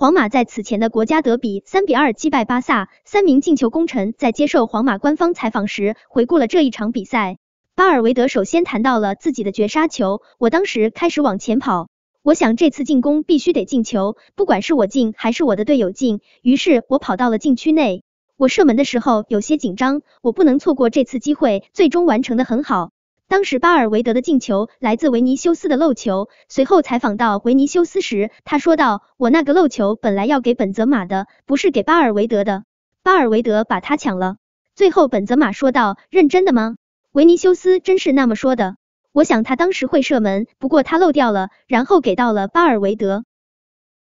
皇马在此前的国家德比三比二击败巴萨，三名进球功臣在接受皇马官方采访时回顾了这一场比赛。巴尔维德首先谈到了自己的绝杀球，我当时开始往前跑，我想这次进攻必须得进球，不管是我进还是我的队友进，于是我跑到了禁区内，我射门的时候有些紧张，我不能错过这次机会，最终完成的很好。当时巴尔维德的进球来自维尼修斯的漏球。随后采访到维尼修斯时，他说道：“我那个漏球本来要给本泽马的，不是给巴尔维德的。巴尔维德把他抢了。”最后本泽马说道：“认真的吗？维尼修斯真是那么说的？我想他当时会射门，不过他漏掉了，然后给到了巴尔维德。”